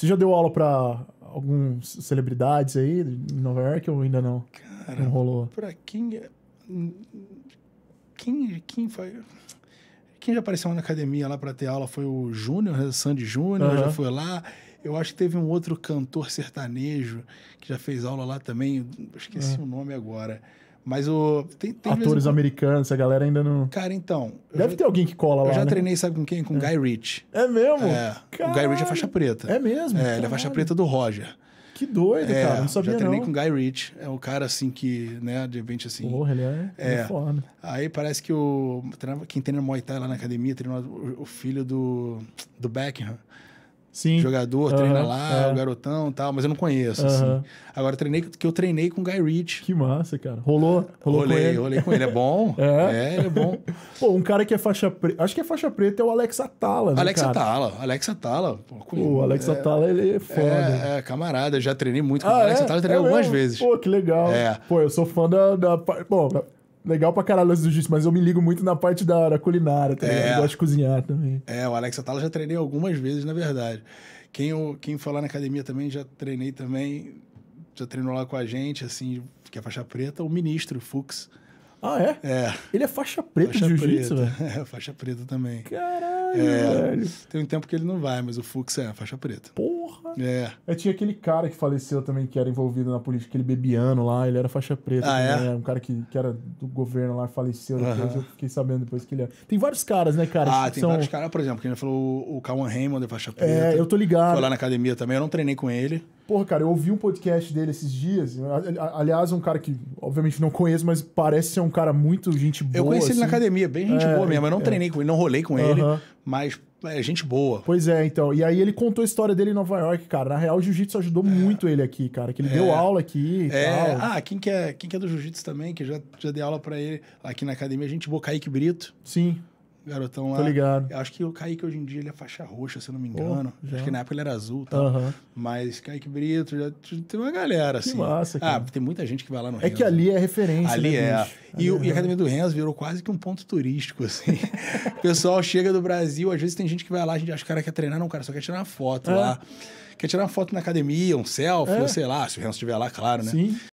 Você já deu aula para algumas celebridades aí em Nova York ou ainda não? Cara, não rolou. Pra quem. É, quem, quem foi. Quem já apareceu na academia lá para ter aula foi o Júnior, né, Sandy Júnior, uhum. já foi lá. Eu acho que teve um outro cantor sertanejo que já fez aula lá também, esqueci uhum. o nome agora. Mas o. Tem, tem Atores americanos, a galera ainda não. Cara, então. Deve já, ter alguém que cola eu lá. Eu já né? treinei, sabe com quem? Com o é. Guy Rich É mesmo? É. Caralho. O Guy Rich é faixa preta. É mesmo? É, Caralho. ele é faixa preta do Roger. Que doido, é, cara. Não sabia, já treinei não. com o Guy Rich É o um cara, assim, que, né, de repente, assim... Porra, ele é, é, é foda. Aí parece que o... Quem treina Muay Thai lá na academia, treinou o filho do, do Beckham. Sim. jogador, uhum, treina lá, é. o garotão e tal, mas eu não conheço, uhum. assim. Agora, treinei, que eu treinei com o Guy Rich Que massa, cara. Rolou? rolou rolei, com ele. rolei com ele. É bom? é. é, ele é bom. Pô, um cara que é faixa preta, acho que é faixa preta é o Alex Atala, né, Alex cara? Atala, Alex Atala. Pô, o Alex é, Atala, ele é foda. É, é camarada, já treinei muito com ah, o Alex é? Atala, é treinei algumas mesmo? vezes. Pô, que legal. É. Pô, eu sou fã da... da... Bom, legal pra caralho as do jiu mas eu me ligo muito na parte da, da culinária, tá é. Eu gosto de cozinhar também. É, o Alex Atala já treinei algumas vezes, na verdade. Quem, eu, quem foi lá na academia também, já treinei também, já treinou lá com a gente, assim, que é faixa preta, o ministro Fux. Ah, é? É. Ele é faixa preta faixa de jiu-jitsu, velho? É, faixa preta também. Caralho, é, velho. Tem um tempo que ele não vai, mas o Fux é faixa preta. Porra. Porra! É. Aí tinha aquele cara que faleceu também, que era envolvido na política, aquele bebiano lá, ele era faixa preta. Ah, também, é? Né? Um cara que, que era do governo lá, faleceu depois, eu fiquei sabendo depois que ele era. Tem vários caras, né, cara? Ah, tem são... vários caras, por exemplo, que ele falou o Kawan Raymond é faixa é, preta. É, eu tô ligado. Foi lá na academia também, eu não treinei com ele. Porra, cara, eu ouvi um podcast dele esses dias. Aliás, um cara que, obviamente, não conheço, mas parece ser um cara muito gente boa. Eu conheci assim. ele na assim. academia, bem gente é, boa mesmo. Eu não é. treinei com ele, não rolei com ele, mas é gente boa. Pois é, então. E aí ele contou a história dele em Nova York, cara. Na real, o jiu-jitsu ajudou é. muito ele aqui, cara. Que ele é. deu aula aqui é. tal. Ah, quem que é, quem que é do jiu-jitsu também, que já, já dei aula para ele aqui na academia, gente boa, Kaique Brito. Sim garotão lá. Tô ligado. Eu acho que o Kaique hoje em dia ele é faixa roxa, se eu não me engano. Oh, acho que na época ele era azul tá? Mas Kaique Brito, já tem uma galera, assim. Que massa, ah, cara. Ah, tem muita gente que vai lá no É que ali é referência, Ali né, é. E, ali é. a Academia do Renzo virou quase que um ponto turístico, assim. o pessoal chega do Brasil, às vezes tem gente que vai lá, a gente acha que o cara quer treinar, não, o cara só quer tirar uma foto é. lá quer tirar uma foto na academia, um selfie, é. ou sei lá, se o Renzo estiver lá, claro, né? Sim.